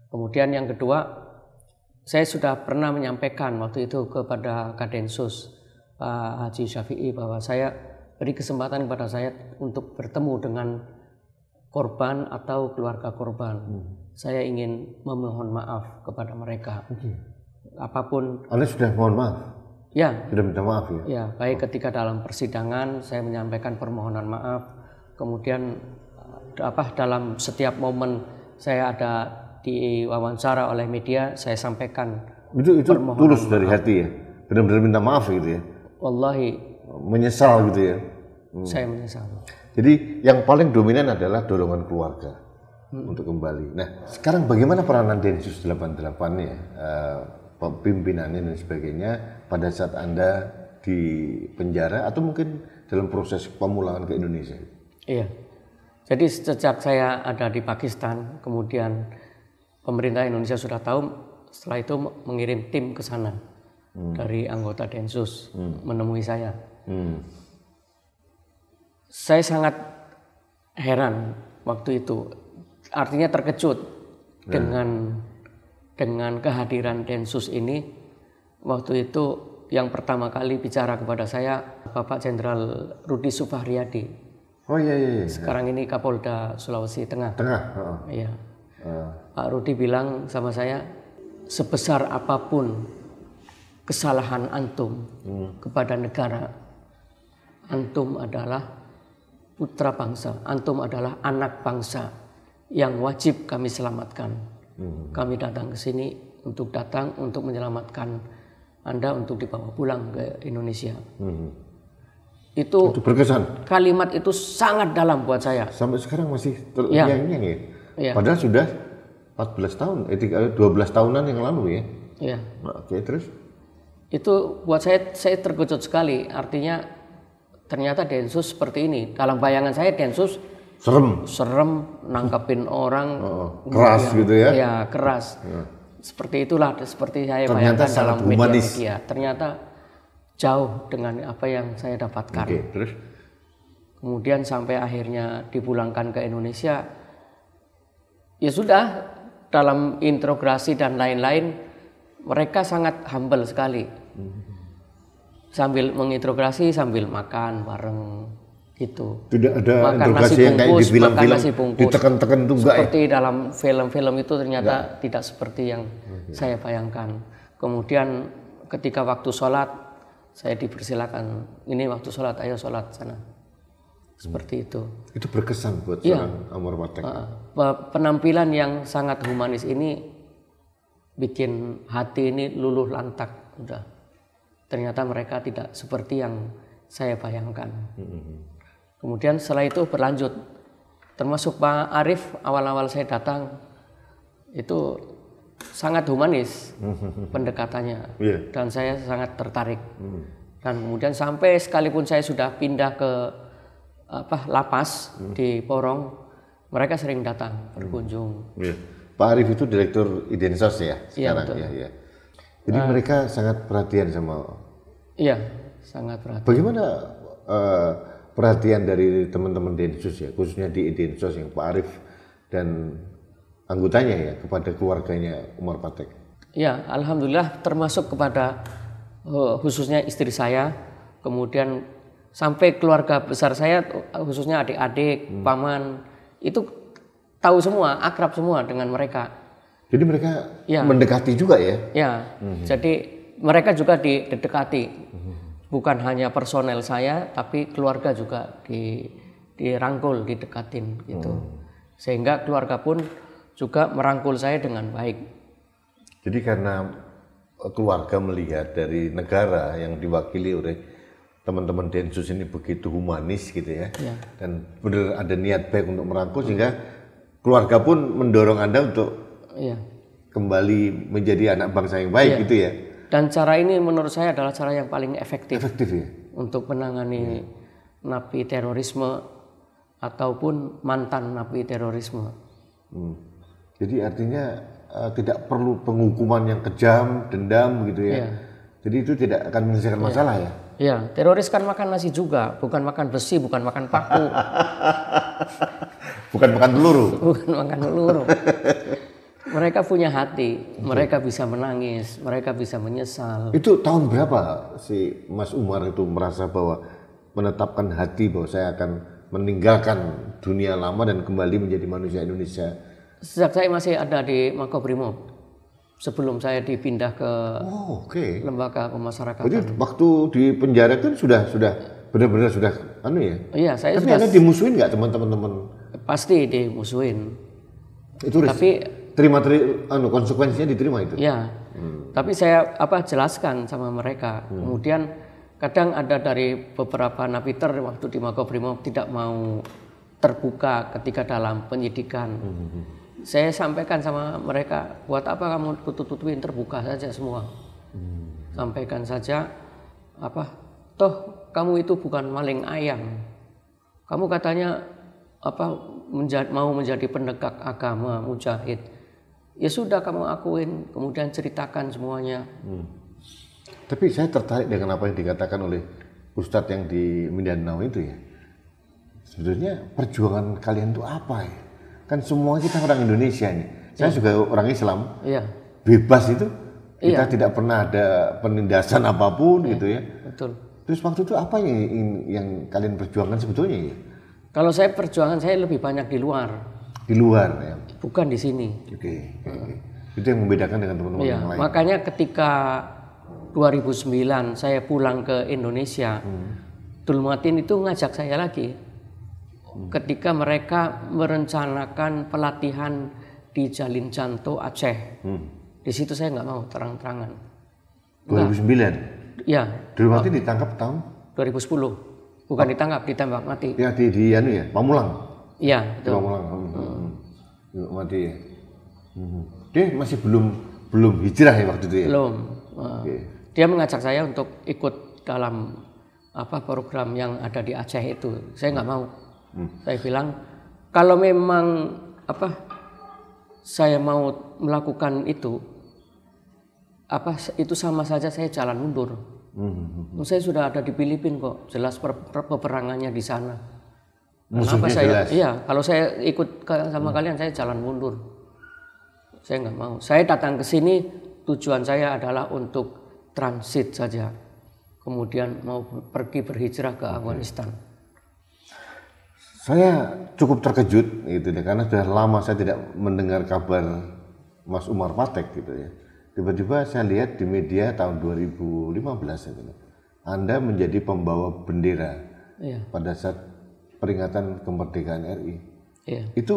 A: Kemudian yang kedua saya sudah pernah menyampaikan waktu itu kepada Kadensus Pak Haji Syafi'i bahwa saya beri kesempatan kepada saya untuk bertemu dengan korban atau keluarga korban. Hmm. Saya ingin memohon maaf kepada mereka. Okay. Apapun. Anda sudah mohon maaf? Ya. Sudah minta maaf ya? Ya, baik oh. ketika dalam persidangan saya menyampaikan permohonan maaf. Kemudian eh, apa dalam setiap momen saya ada diwawancara oleh media saya sampaikan
B: itu itu tulus dari hati ya benar-benar minta maaf gitu ya wallahi menyesal gitu ya hmm. saya menyesal jadi yang paling dominan adalah dorongan keluarga hmm. untuk kembali nah sekarang bagaimana peranan Densus 88 ya uh, eh, pimpinannya dan sebagainya pada saat anda di penjara atau mungkin dalam proses pemulangan ke Indonesia
A: iya jadi sejak saya ada di Pakistan, kemudian pemerintah Indonesia sudah tahu setelah itu mengirim tim ke sana hmm. dari anggota Densus hmm. menemui saya. Hmm. Saya sangat heran waktu itu, artinya terkejut hmm. dengan dengan kehadiran Densus ini. Waktu itu yang pertama kali bicara kepada saya Bapak Jenderal Rudi Sufahriyadi. Oh iya iya. iya. Sekarang ini Kapolda Sulawesi Tengah. Tengah. Oh. Pak Rudi bilang sama saya, sebesar apapun kesalahan antum hmm. kepada negara, antum adalah putra bangsa, antum adalah anak bangsa yang wajib kami selamatkan. Hmm. Kami datang ke sini untuk datang untuk menyelamatkan Anda untuk dibawa pulang ke Indonesia. Hmm. Itu, itu berkesan. Kalimat itu sangat dalam buat saya. Sampai sekarang masih terngiang ya. Ya. Padahal
B: sudah 14 tahun, eh 12 tahunan yang lalu ya. Iya. Nah, Oke, okay, terus?
A: Itu buat saya saya terkejut sekali. Artinya ternyata Densus seperti ini. Dalam bayangan saya Densus serem, serem nangkepin orang oh, oh keras ya, gitu ya. Iya, keras. Ya. Seperti itulah seperti saya ternyata bayangkan dalam media, media. Ternyata jauh dengan apa yang saya dapatkan. Oke, okay, terus? Kemudian sampai akhirnya dipulangkan ke Indonesia, ya sudah dalam intrograsi dan lain-lain mereka sangat humble sekali sambil mengintrograsi sambil makan bareng gitu tidak ada makan nasi bungkus, yang kayak di film-film film, film bungkus ditekan tekan itu enggak ya? seperti ya? dalam film-film itu ternyata enggak. tidak seperti yang okay. saya bayangkan kemudian ketika waktu sholat saya dipersilakan ini waktu sholat ayo sholat sana seperti hmm. itu.
B: Itu berkesan buat ya. seorang Amor Matek.
A: penampilan yang sangat humanis ini bikin hati ini luluh lantak. Udah. Ternyata mereka tidak seperti yang saya bayangkan. Hmm. Kemudian setelah itu berlanjut. Termasuk Pak Arif awal-awal saya datang itu sangat humanis hmm. pendekatannya iya. dan saya sangat tertarik. Dan kemudian sampai sekalipun saya sudah pindah ke apa lapas hmm. di Porong mereka sering datang hmm. berkunjung.
B: Hmm. Iya. Yeah. Pak Arief itu direktur Idensos ya iya, sekarang yeah, ya, ya. Jadi uh, mereka sangat perhatian sama.
A: Iya, sangat perhatian. Bagaimana
B: uh, perhatian dari teman-teman Densus ya, khususnya di identitas yang Pak Arief dan anggotanya ya kepada keluarganya Umar Patek.
A: Ya, alhamdulillah termasuk kepada eh, khususnya istri saya, kemudian sampai keluarga besar saya khususnya adik-adik, hmm. paman itu tahu semua, akrab semua dengan mereka.
B: Jadi mereka ya. mendekati juga ya?
A: Ya, hmm. jadi mereka juga didekati, hmm. bukan hanya personel saya, tapi keluarga juga di dirangkul, didekatin gitu, hmm. sehingga keluarga pun juga merangkul saya dengan baik.
B: Jadi karena eh, keluarga melihat dari negara yang diwakili oleh teman-teman Densus ini begitu humanis gitu ya, ya. dan benar ada niat baik untuk merangkul sehingga keluarga pun mendorong anda untuk ya. kembali menjadi anak bangsa yang baik ya. gitu ya.
A: Dan cara ini menurut saya adalah cara yang paling efektif, efektif ya? untuk menangani ya. napi terorisme ataupun mantan napi terorisme.
B: Hmm. Jadi artinya uh, tidak perlu penghukuman yang kejam, dendam gitu ya. ya. Jadi itu tidak akan menyelesaikan iya. masalah ya. ya?
A: Ya, teroris kan makan nasi juga, bukan makan besi, bukan makan paku. bukan makan peluru. bukan makan peluru. mereka punya hati, mereka bisa menangis, mereka bisa menyesal.
B: Itu tahun berapa si Mas Umar itu merasa bahwa menetapkan hati bahwa saya akan meninggalkan dunia lama dan kembali menjadi manusia Indonesia?
A: Sejak saya masih ada di Makobrimob sebelum saya dipindah ke oh, okay. lembaga pemasyarakatan. Jadi
B: waktu di penjara kan sudah sudah benar-benar sudah anu ya. Iya, saya Tapi sudah Tapi dimusuhin nggak teman-teman
A: Pasti dimusuhin. Itu Tapi
B: terima teri, anu konsekuensinya diterima itu. Iya. Hmm.
A: Tapi saya apa jelaskan sama mereka. Hmm. Kemudian kadang ada dari beberapa napiter waktu di Makobrimob tidak mau terbuka ketika dalam penyidikan. Hmm. hmm, hmm saya sampaikan sama mereka buat apa kamu tutup-tutupin terbuka saja semua hmm. sampaikan saja apa toh kamu itu bukan maling ayam kamu katanya apa mau menjadi penegak agama mujahid ya sudah kamu akuin kemudian ceritakan semuanya
B: hmm. tapi saya tertarik dengan apa yang dikatakan oleh Ustadz yang di Mindanao itu ya sebenarnya perjuangan kalian itu apa ya kan semua kita orang Indonesia nih. Saya ya. juga orang Islam. Iya. Bebas itu kita iya. tidak pernah ada penindasan apapun iya, gitu ya. Betul. Terus waktu itu apa yang yang kalian perjuangkan sebetulnya? Ya?
A: Kalau saya perjuangan saya lebih banyak di luar.
B: Di luar ya.
A: Bukan di sini. Oke. Okay.
B: Okay. okay. Itu yang membedakan dengan teman-teman iya. yang lain.
A: Makanya ketika 2009 saya pulang ke Indonesia, hmm. Dulmatin itu ngajak saya lagi Hmm. ketika mereka merencanakan pelatihan di Jalin Canto Aceh. Hmm. Di situ saya nggak mau terang-terangan.
B: 2009.
A: Iya. Dulu ditangkap tahun 2010. Bukan oh. ditangkap, ditembak mati. Ya
B: di di anu ya, Pamulang.
A: Iya, itu. Pamulang.
B: Hmm. Hmm. Mati ya. Hmm. Dia masih belum belum hijrah ya waktu itu
A: ya. Belum. Uh, ah. okay. Dia mengajak saya untuk ikut dalam apa program yang ada di Aceh itu. Saya nggak hmm. mau Hmm. Saya bilang kalau memang apa saya mau melakukan itu apa itu sama saja saya jalan mundur. Hmm. Saya sudah ada di Filipina kok, jelas per, per, peperangannya di sana. Kenapa saya? Jelas. Iya, kalau saya ikut ke, sama hmm. kalian saya jalan mundur. Saya nggak mau. Saya datang ke sini tujuan saya adalah untuk transit saja. Kemudian mau pergi berhijrah ke Afghanistan
B: saya cukup terkejut gitu ya karena sudah lama saya tidak mendengar kabar Mas Umar Patek gitu ya. Tiba-tiba saya lihat di media tahun 2015 gitu. Anda menjadi pembawa bendera iya. pada saat peringatan kemerdekaan RI. Iya. Itu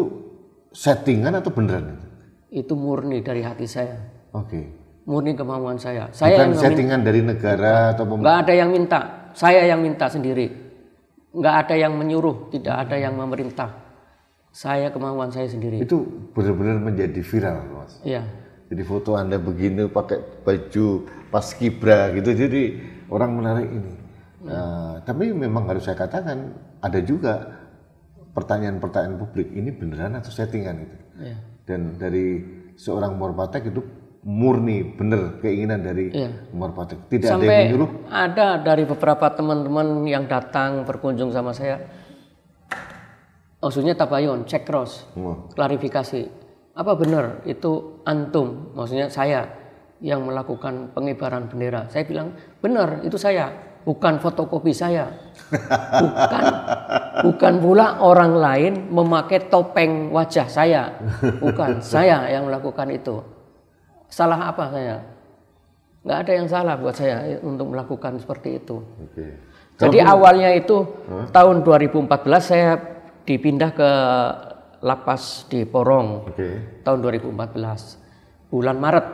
B: settingan atau beneran
A: itu? murni dari hati saya. Oke. Okay. Murni kemampuan saya. Saya Bukan yang settingan
B: dari negara atau pemerintah.
A: ada yang minta. Saya yang minta sendiri nggak ada yang menyuruh, tidak ada yang memerintah. Saya kemauan saya sendiri. Itu
B: benar-benar menjadi viral, Mas. Iya. Jadi foto Anda begini pakai baju pas kibra gitu, jadi orang menarik ini. Hmm. Uh, tapi memang harus saya katakan ada juga pertanyaan-pertanyaan publik ini beneran atau settingan gitu. Iya. Dan dari seorang morbatek itu murni benar keinginan dari iya. Umar Patrick. Tidak Sampai ada yang menyuruh.
A: Ada dari beberapa teman-teman yang datang berkunjung sama saya. Maksudnya tabayun, cek cross, oh. klarifikasi. Apa benar itu antum? Maksudnya saya yang melakukan pengibaran bendera. Saya bilang benar itu saya, bukan fotokopi saya.
B: Bukan
A: bukan pula orang lain memakai topeng wajah saya. Bukan saya yang melakukan itu salah apa saya? Nggak ada yang salah buat saya untuk melakukan seperti itu. Okay.
B: Jadi Kamu... awalnya
A: itu huh? tahun 2014 saya dipindah ke lapas di Porong okay. tahun 2014 bulan Maret.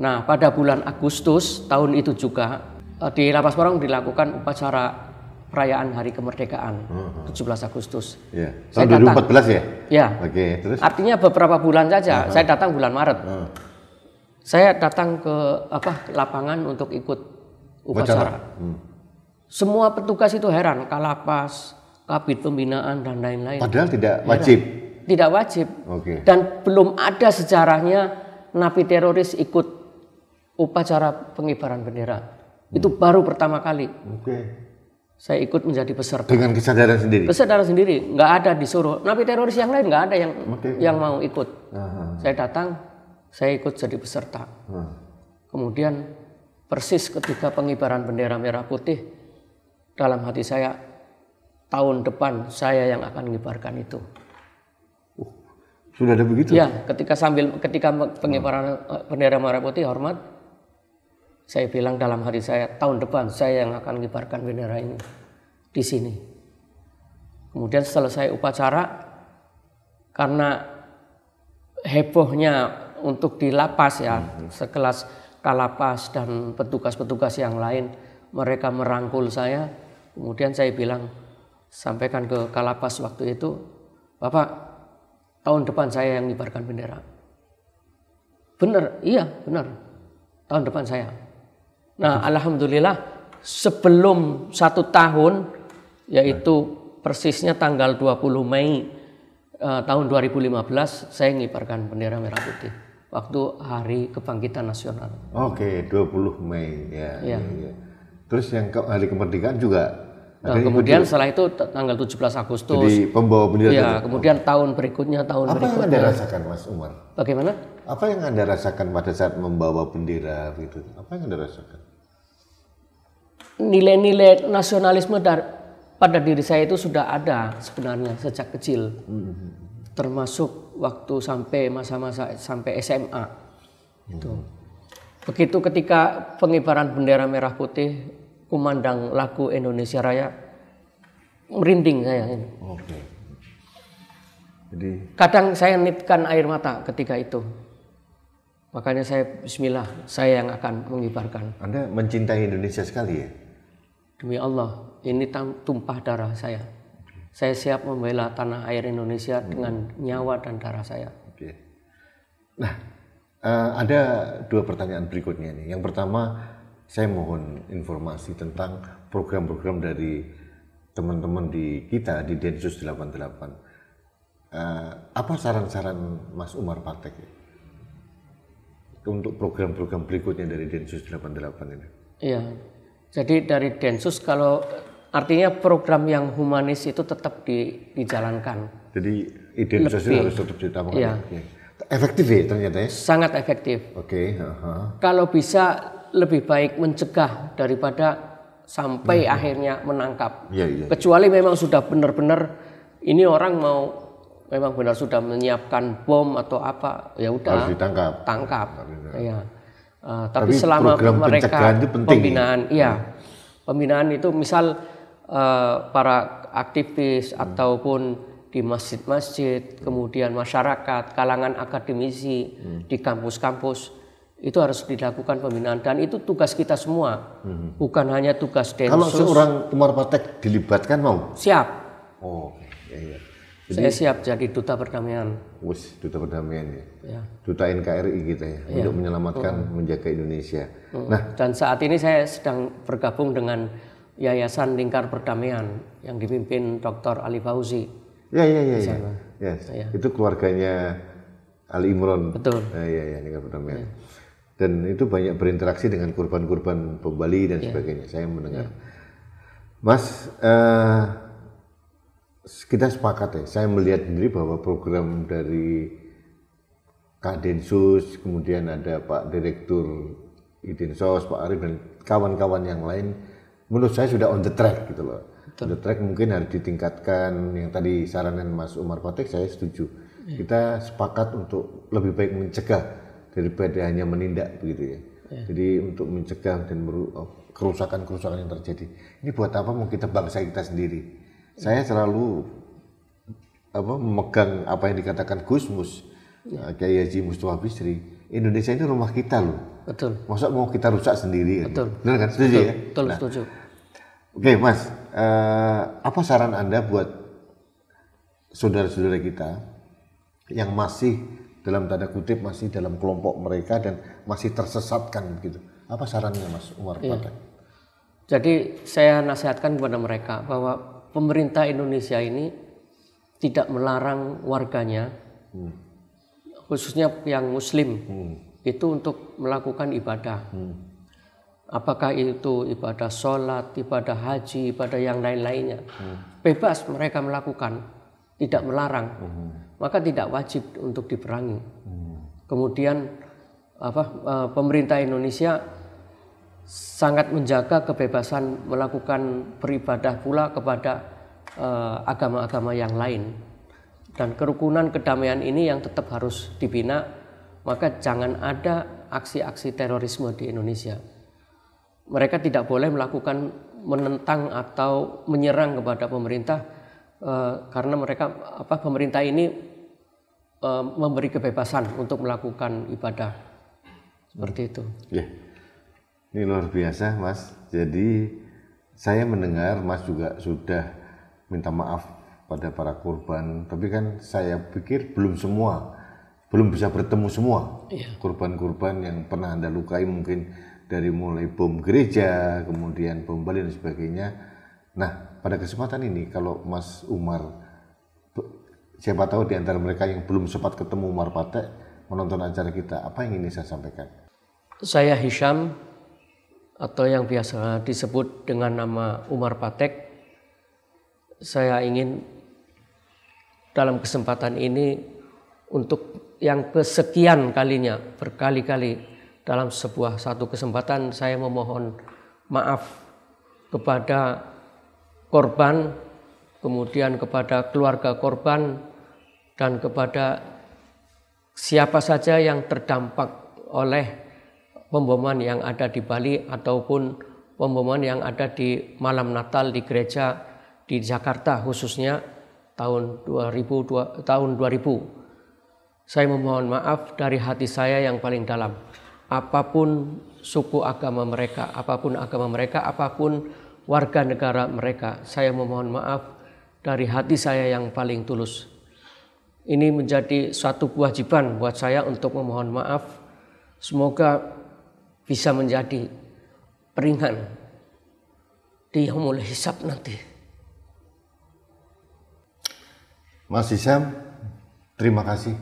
A: Nah pada bulan Agustus tahun itu juga eh, di lapas Porong dilakukan upacara perayaan Hari Kemerdekaan uh -huh. 17 Agustus. Iya. Ya. Tahun saya 2014 datang, ya? Ya.
B: Oke, terus. Artinya
A: beberapa bulan saja. Uh -huh. Saya datang bulan Maret. Uh -huh. Saya datang ke apa lapangan untuk ikut upacara. Hmm. Semua petugas itu heran, kalapas, kabit pembinaan dan lain-lain. Padahal tidak wajib. Tidak wajib. Okay. Dan belum ada sejarahnya napi teroris ikut upacara pengibaran bendera. Hmm. Itu baru pertama kali. Okay. Saya ikut menjadi peserta. Dengan
B: kesadaran sendiri. Kesadaran
A: sendiri, nggak ada disuruh. Napi teroris yang lain nggak ada yang okay. yang mau ikut. Aha. Saya datang saya ikut jadi peserta. Hmm. Kemudian persis ketika pengibaran bendera merah putih dalam hati saya tahun depan saya yang akan mengibarkan itu.
B: Oh, sudah ada begitu? Ya,
A: ketika sambil ketika pengibaran hmm. Eh, bendera merah putih hormat saya bilang dalam hati saya tahun depan saya yang akan mengibarkan bendera ini di sini. Kemudian selesai upacara karena hebohnya untuk di lapas ya, hmm. sekelas kalapas dan petugas-petugas yang lain, mereka merangkul saya. Kemudian saya bilang, sampaikan ke kalapas waktu itu, Bapak, tahun depan saya yang ngibarkan bendera. Benar, iya benar. Tahun depan saya. Nah, alhamdulillah sebelum satu tahun, yaitu persisnya tanggal 20 Mei Uh, tahun 2015, saya ngibarkan bendera merah putih waktu hari kebangkitan nasional.
B: Oke, okay, 20 Mei ya. Iya. ya. ya. Terus yang ke, hari kemerdekaan juga
A: Nah, kemudian setelah itu tanggal 17 Agustus. Jadi pembawa bendera. Ya, kemudian oh. tahun berikutnya tahun Apa berikutnya. Apa yang Anda rasakan Mas Umar? Bagaimana?
B: Apa yang Anda rasakan pada saat membawa bendera gitu? Apa yang Anda rasakan?
A: Nilai-nilai nasionalisme dar pada diri saya itu sudah ada sebenarnya sejak kecil. Mm -hmm. hmm, hmm termasuk waktu sampai masa-masa sampai SMA hmm. itu begitu ketika pengibaran bendera merah putih kumandang lagu Indonesia Raya merinding saya ini okay. Jadi... kadang saya nitkan air mata ketika itu makanya saya Bismillah saya yang akan mengibarkan
B: Anda mencintai Indonesia sekali ya
A: demi Allah ini tumpah darah saya saya siap membela tanah air Indonesia hmm. dengan nyawa dan darah saya. Oke.
B: Nah, eh, ada dua pertanyaan berikutnya nih. Yang pertama, saya mohon informasi tentang program-program dari teman-teman di kita di Densus 88. Eh, apa saran-saran Mas Umar Patek untuk program-program berikutnya dari Densus 88 ini?
A: Iya, jadi dari Densus kalau Artinya program yang humanis itu tetap di, dijalankan.
B: Jadi identitas itu harus tetap ditambahkan. Iya. Efektif ya ternyata ya?
A: Sangat efektif.
B: Oke. Okay.
A: Kalau bisa lebih baik mencegah daripada sampai uh akhirnya menangkap. Iya, iya, iya, Kecuali memang sudah benar-benar ini orang mau memang benar sudah menyiapkan bom atau apa ya udah harus ditangkap. Tangkap. Iya. Uh, tapi, tapi selama mereka itu ya? pembinaan, ya? iya. Pembinaan itu misal uh, para aktivis hmm. ataupun di masjid-masjid, kemudian masyarakat, kalangan akademisi, hmm. di kampus-kampus itu harus dilakukan pembinaan dan itu tugas kita semua, hmm. bukan hanya tugas densus. Kalau seorang
B: Umar Patek dilibatkan mau? Siap. Oh, iya. ya. Jadi, Saya siap
A: jadi duta perdamaian.
B: Wus, duta perdamaian ya. ya. Duta NKRI gitu ya, ya. untuk menyelamatkan, hmm. menjaga Indonesia. Hmm. Nah,
A: dan saat ini saya sedang bergabung dengan Yayasan Lingkar Perdamaian yang dipimpin Dr. Ali Fauzi. Ya,
B: ya, ya. Ya. Yes. ya. Itu keluarganya Ali Imron. Betul. Ya, ya, ya Lingkar Perdamaian. Ya. Dan itu banyak berinteraksi dengan korban-korban pembali dan ya. sebagainya. Saya mendengar. Ya. Mas, uh, kita sepakat ya. Saya melihat sendiri bahwa program dari Kak Densus, kemudian ada Pak Direktur Idinsos, Pak Arif dan kawan-kawan yang lain menurut saya sudah on the track gitu loh. Betul. On the track mungkin harus ditingkatkan. Yang tadi saranan Mas Umar Kotek saya setuju. Ya. Kita sepakat untuk lebih baik mencegah daripada hanya menindak begitu ya. ya. Jadi untuk mencegah dan oh, kerusakan-kerusakan yang terjadi. Ini buat apa mau kita bangsa kita sendiri? Ya. Saya selalu apa memegang apa yang dikatakan Gusmus ya. Eh, Kiai Haji Mustafa Bisri. Indonesia ini rumah kita loh. Betul. Masa mau kita rusak sendiri? Betul. Benar kan? Setuju betul, ya? Betul, nah, setuju. Oke, okay, Mas, uh, apa saran Anda buat saudara-saudara kita yang masih dalam tanda kutip masih dalam kelompok mereka dan masih tersesatkan begitu? Apa sarannya, Mas Umar? Iya.
A: Jadi saya nasihatkan kepada mereka bahwa pemerintah Indonesia ini tidak melarang warganya, hmm. khususnya yang Muslim, hmm. itu untuk melakukan ibadah. Hmm apakah itu ibadah sholat, ibadah haji, ibadah yang lain-lainnya, hmm. bebas mereka melakukan, tidak melarang, hmm. maka tidak wajib untuk diperangi. Hmm. Kemudian apa e, pemerintah Indonesia sangat menjaga kebebasan melakukan beribadah pula kepada e, agama-agama uh, yang lain dan kerukunan kedamaian ini yang tetap harus dibina maka jangan ada aksi-aksi terorisme di Indonesia mereka tidak boleh melakukan menentang atau menyerang kepada pemerintah uh, karena mereka apa pemerintah ini uh, memberi kebebasan untuk melakukan ibadah seperti itu. Ya.
B: Ini luar biasa, Mas. Jadi saya mendengar Mas juga sudah minta maaf pada para korban, tapi kan saya pikir belum semua belum bisa bertemu semua iya. korban-korban yang pernah Anda lukai mungkin dari mulai bom gereja, kemudian bom Bali dan sebagainya. Nah, pada kesempatan ini kalau Mas Umar siapa tahu di antara mereka yang belum sempat ketemu Umar Patek menonton acara kita, apa yang ingin saya sampaikan?
A: Saya Hisham atau yang biasa disebut dengan nama Umar Patek. Saya ingin dalam kesempatan ini untuk yang kesekian kalinya berkali-kali dalam sebuah satu kesempatan saya memohon maaf kepada korban, kemudian kepada keluarga korban dan kepada siapa saja yang terdampak oleh pemboman yang ada di Bali ataupun pemboman yang ada di malam Natal di gereja di Jakarta khususnya tahun 2000 tahun 2000. Saya memohon maaf dari hati saya yang paling dalam apapun suku agama mereka, apapun agama mereka, apapun warga negara mereka. Saya memohon maaf dari hati saya yang paling tulus. Ini menjadi suatu kewajiban buat saya untuk memohon maaf. Semoga bisa menjadi peringan di Yaumul Hisab nanti.
B: Mas Isam, terima kasih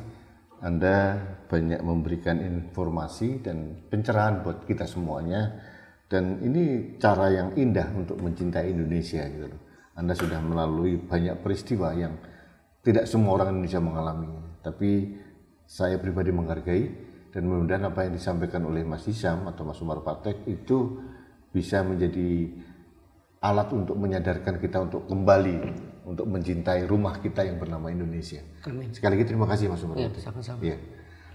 B: Anda banyak memberikan informasi dan pencerahan buat kita semuanya. Dan ini cara yang indah untuk mencintai Indonesia gitu loh. Anda sudah melalui banyak peristiwa yang tidak semua orang Indonesia mengalami. Tapi saya pribadi menghargai dan mudah-mudahan apa yang disampaikan oleh Mas Hisam atau Mas Umar Patek itu bisa menjadi alat untuk menyadarkan kita untuk kembali untuk mencintai rumah kita yang bernama Indonesia. Amin. Sekali lagi terima kasih Mas Umar. Ya, sama-sama. Ya.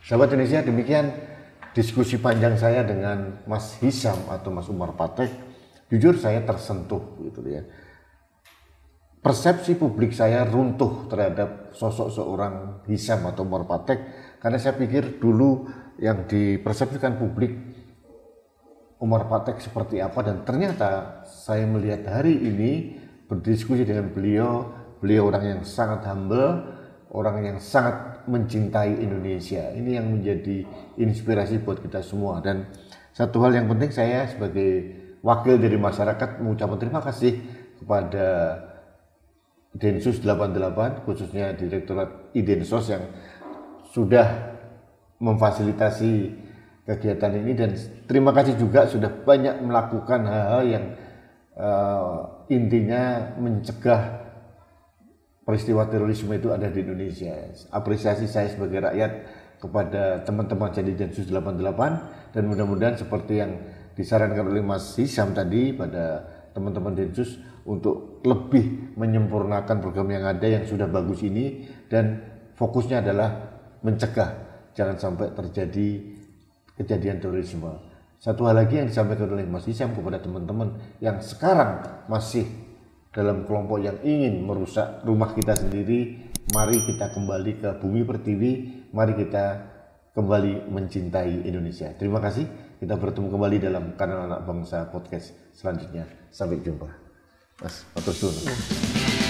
B: Sahabat Indonesia demikian diskusi panjang saya dengan Mas Hisam atau Mas Umar Patek. Jujur saya tersentuh gitu ya. Persepsi publik saya runtuh terhadap sosok seorang Hisam atau Umar Patek karena saya pikir dulu yang dipersepsikan publik Umar Patek seperti apa dan ternyata saya melihat hari ini berdiskusi dengan beliau, beliau orang yang sangat humble, orang yang sangat mencintai Indonesia. Ini yang menjadi inspirasi buat kita semua. Dan satu hal yang penting saya sebagai wakil dari masyarakat mengucapkan terima kasih kepada Densus 88 khususnya Direktorat Idensos yang sudah memfasilitasi kegiatan ini dan terima kasih juga sudah banyak melakukan hal-hal yang uh, intinya mencegah peristiwa terorisme itu ada di Indonesia. Apresiasi saya sebagai rakyat kepada teman-teman jadi Densus 88 dan mudah-mudahan seperti yang disarankan oleh Mas Hisham tadi pada teman-teman Densus untuk lebih menyempurnakan program yang ada yang sudah bagus ini dan fokusnya adalah mencegah jangan sampai terjadi kejadian terorisme. Satu hal lagi yang disampaikan oleh Mas Hisham kepada teman-teman yang sekarang masih dalam kelompok yang ingin merusak rumah kita sendiri, mari kita kembali ke bumi pertiwi, mari kita kembali mencintai Indonesia. Terima kasih, kita bertemu kembali dalam kanal Anak Bangsa Podcast selanjutnya. Sampai jumpa. Mas, atur